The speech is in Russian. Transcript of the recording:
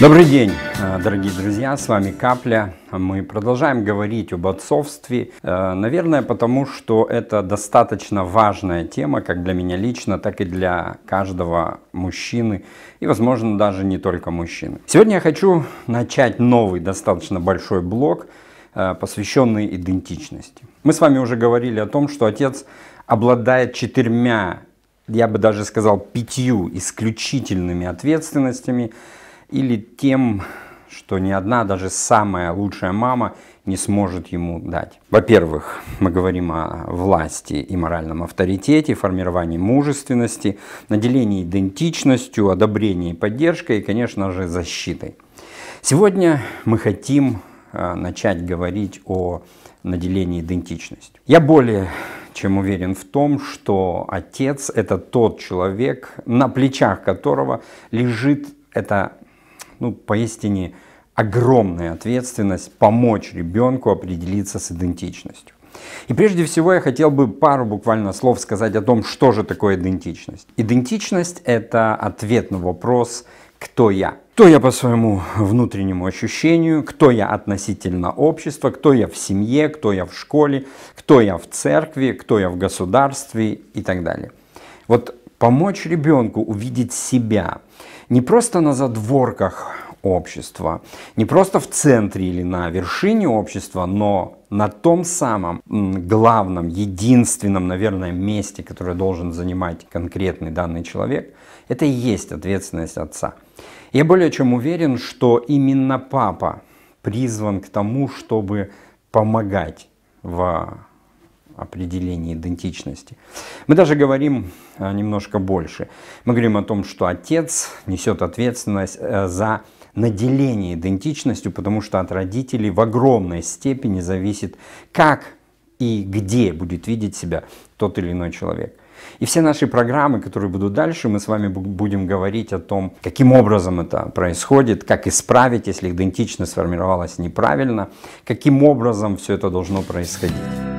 Добрый день, э, дорогие друзья, с вами Капля. Мы продолжаем говорить об отцовстве, э, наверное, потому что это достаточно важная тема как для меня лично, так и для каждого мужчины и, возможно, даже не только мужчины. Сегодня я хочу начать новый достаточно большой блок, э, посвященный идентичности. Мы с вами уже говорили о том, что отец обладает четырьмя, я бы даже сказал, пятью исключительными ответственностями – или тем, что ни одна, даже самая лучшая мама не сможет ему дать. Во-первых, мы говорим о власти и моральном авторитете, формировании мужественности, наделении идентичностью, одобрении и поддержкой и, конечно же, защитой. Сегодня мы хотим э, начать говорить о наделении идентичностью. Я более чем уверен в том, что отец – это тот человек, на плечах которого лежит эта ну, поистине огромная ответственность помочь ребенку определиться с идентичностью. И прежде всего я хотел бы пару буквально слов сказать о том, что же такое идентичность. Идентичность — это ответ на вопрос «Кто я?». Кто я по своему внутреннему ощущению, кто я относительно общества, кто я в семье, кто я в школе, кто я в церкви, кто я в государстве и так далее. Вот помочь ребенку увидеть себя не просто на задворках общества, не просто в центре или на вершине общества, но на том самом главном, единственном, наверное, месте, которое должен занимать конкретный данный человек, это и есть ответственность отца. Я более чем уверен, что именно папа призван к тому, чтобы помогать в определение идентичности. Мы даже говорим э, немножко больше. Мы говорим о том, что отец несет ответственность э, за наделение идентичностью, потому что от родителей в огромной степени зависит, как и где будет видеть себя тот или иной человек. И все наши программы, которые будут дальше, мы с вами будем говорить о том, каким образом это происходит, как исправить, если идентичность сформировалась неправильно, каким образом все это должно происходить.